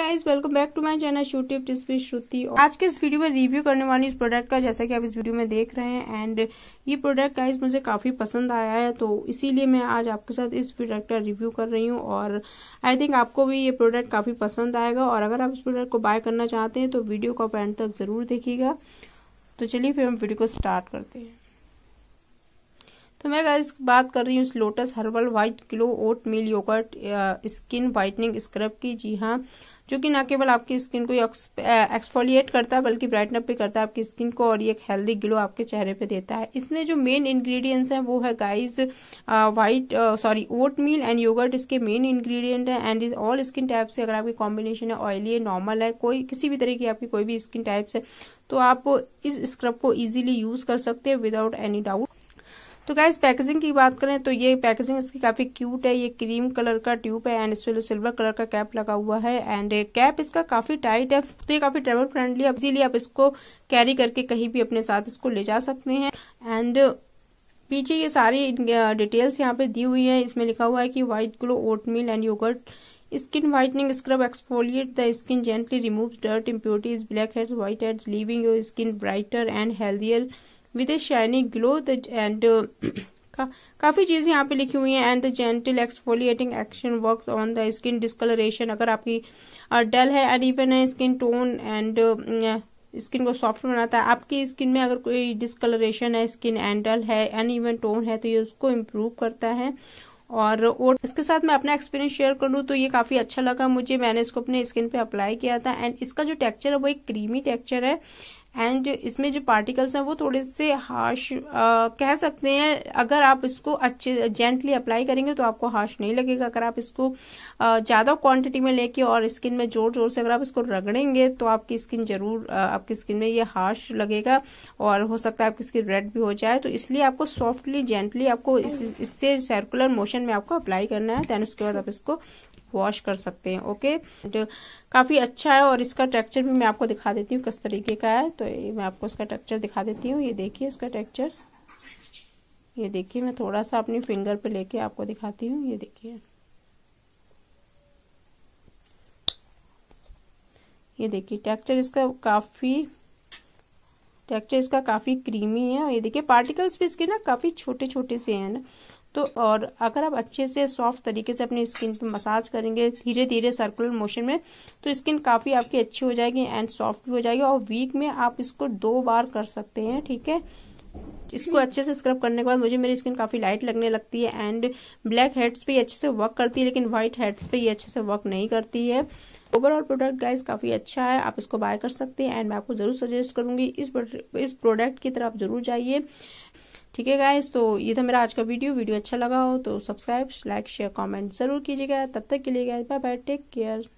guys welcome back to my channel शूटिव टिस्पी श्रुति आज के इस वीडियो में रिव्यू करने वाली इस प्रोडक्ट का जैसा कि आप इस वीडियो में देख रहे हैं एंड ये प्रोडक्ट गाइस मुझे काफ़ी पसंद आया है तो इसीलिए मैं आज आपके साथ इस प्रोडक्ट का रिव्यू कर रही हूँ और आई थिंक आपको भी ये प्रोडक्ट काफ़ी पसंद आएगा और अगर आप इस प्रोडक्ट को बाय करना चाहते हैं तो वीडियो को आप एंड तक ज़रूर देखिएगा तो चलिए फिर हम वीडियो को स्टार्ट करते हैं तो मैं गाइस बात कर रही हूँ इस Lotus Herbal white glow oat meal yogurt skin whitening scrub की जी हाँ जो कि ना केवल आपकी स्किन को एक्सफोलिएट करता है बल्कि ब्राइटनअप भी करता है आपकी स्किन को और एक हेल्दी ग्लो आपके चेहरे पे देता है इसमें जो मेन इंग्रेडिएंट्स हैं वो है guys white sorry oat meal and yogurt इसके मेन इंग्रेडिएंट है and is all skin type से अगर आपकी कॉम्बिनेशन है ऑयली है नॉर्मल है कोई किसी भी तरह की आपकी कोई भी स्किन टाइप्स है तो आप इस स्क्रब को इजिली यूज कर सकते हैं विदाउट एनी डाउट तो गाइज पैकेजिंग की बात करें तो ये पैकेजिंग इसकी काफी क्यूट है ये क्रीम कलर का ट्यूब है एंड इसमें सिल्वर कलर का कैप लगा हुआ है एंड कैप इसका काफी टाइट है तो ये काफी ट्रेवल फ्रेंडली है इसीलिए आप इसको कैरी करके कहीं भी अपने साथ इसको ले जा सकते हैं एंड पीछे ये सारी डिटेल्स यहाँ पे दी हुई है इसमें लिखा हुआ है कि white glow oatmeal and yogurt skin whitening scrub exfoliate the skin gently remove dirt impurities black heads white heads leaving your skin brighter and healthier with a shining glow the and uh, काफी चीजें यहाँ पे लिखी हुई हैं and the gentle exfoliating action works on the skin discoloration अगर आपकी dull uh, है and even skin tone and skin को सॉफ्ट बनाता है आपकी स्किन में अगर कोई डिस्कलरेशन है स्किन एंडल है एंड इवन टोन है तो ये उसको इम्प्रूव करता है और और इसके साथ मैं अपना एक्सपीरियंस शेयर कर लूँ तो ये काफ़ी अच्छा लगा मुझे मैंने इसको अपने स्किन पे अप्लाई किया था एंड इसका जो टेक्सचर है वो एक क्रीमी टेक्सचर है एंड इसमें जो पार्टिकल्स हैं वो थोड़े से हार्श कह सकते हैं अगर आप इसको अच्छे जेंटली अप्लाई करेंगे तो आपको हार्श नहीं लगेगा अगर आप इसको ज़्यादा क्वांटिटी में लेके और स्किन में जोर जोर से अगर आप इसको रगड़ेंगे तो आपकी स्किन जरूर आपकी स्किन में ये हार्श लगेगा और हो सकता है आपकी स्किन रेड भी हो जाए तो इसलिए आपको सॉफ्टली जेंटली आपको इससे इस सर्कुलर मोशन में आपको अप्लाई करना है देन उसके बाद आप इसको वॉश कर सकते हैं ओके तो काफ़ी अच्छा है और इसका टेक्चर भी मैं आपको दिखा देती हूँ किस तरीके का है तो मैं आपको इसका टेक्चर दिखा देती हूँ ये देखिए इसका टेक्चर ये देखिए मैं थोड़ा सा अपनी फिंगर पे लेके आपको दिखाती हूँ ये देखिए ये देखिए टेक्चर इसका काफ़ी टेक्चर इसका काफ़ी क्रीमी है और ये देखिए पार्टिकल्स भी इसके ना काफ़ी छोटे छोटे से हैं ना तो और अगर आप अच्छे से सॉफ्ट तरीके से अपनी स्किन पर मसाज करेंगे धीरे धीरे सर्कुलर मोशन में तो स्किन काफ़ी आपकी अच्छी हो जाएगी एंड सॉफ्ट भी हो जाएगी और वीक में आप इसको दो बार कर सकते हैं ठीक है इसको अच्छे से स्क्रब करने के बाद मुझे मेरी स्किन काफ़ी लाइट लगने लगती है एंड ब्लैक हेड्स पे अच्छे से वर्क करती है लेकिन व्हाइट हेड्स पे ये अच्छे से वर्क नहीं करती है ओवरऑल प्रोडक्ट गाइस काफ़ी अच्छा है आप इसको बाय कर सकते हैं एंड मैं आपको जरूर सजेस्ट करूंगी इस इस प्रोडक्ट की तरफ आप जरूर जाइए ठीक है गाइज तो ये था मेरा आज का वीडियो वीडियो अच्छा लगा हो तो सब्सक्राइब लाइक शेयर कमेंट जरूर कीजिएगा तब तक के लिए guys bye bye take care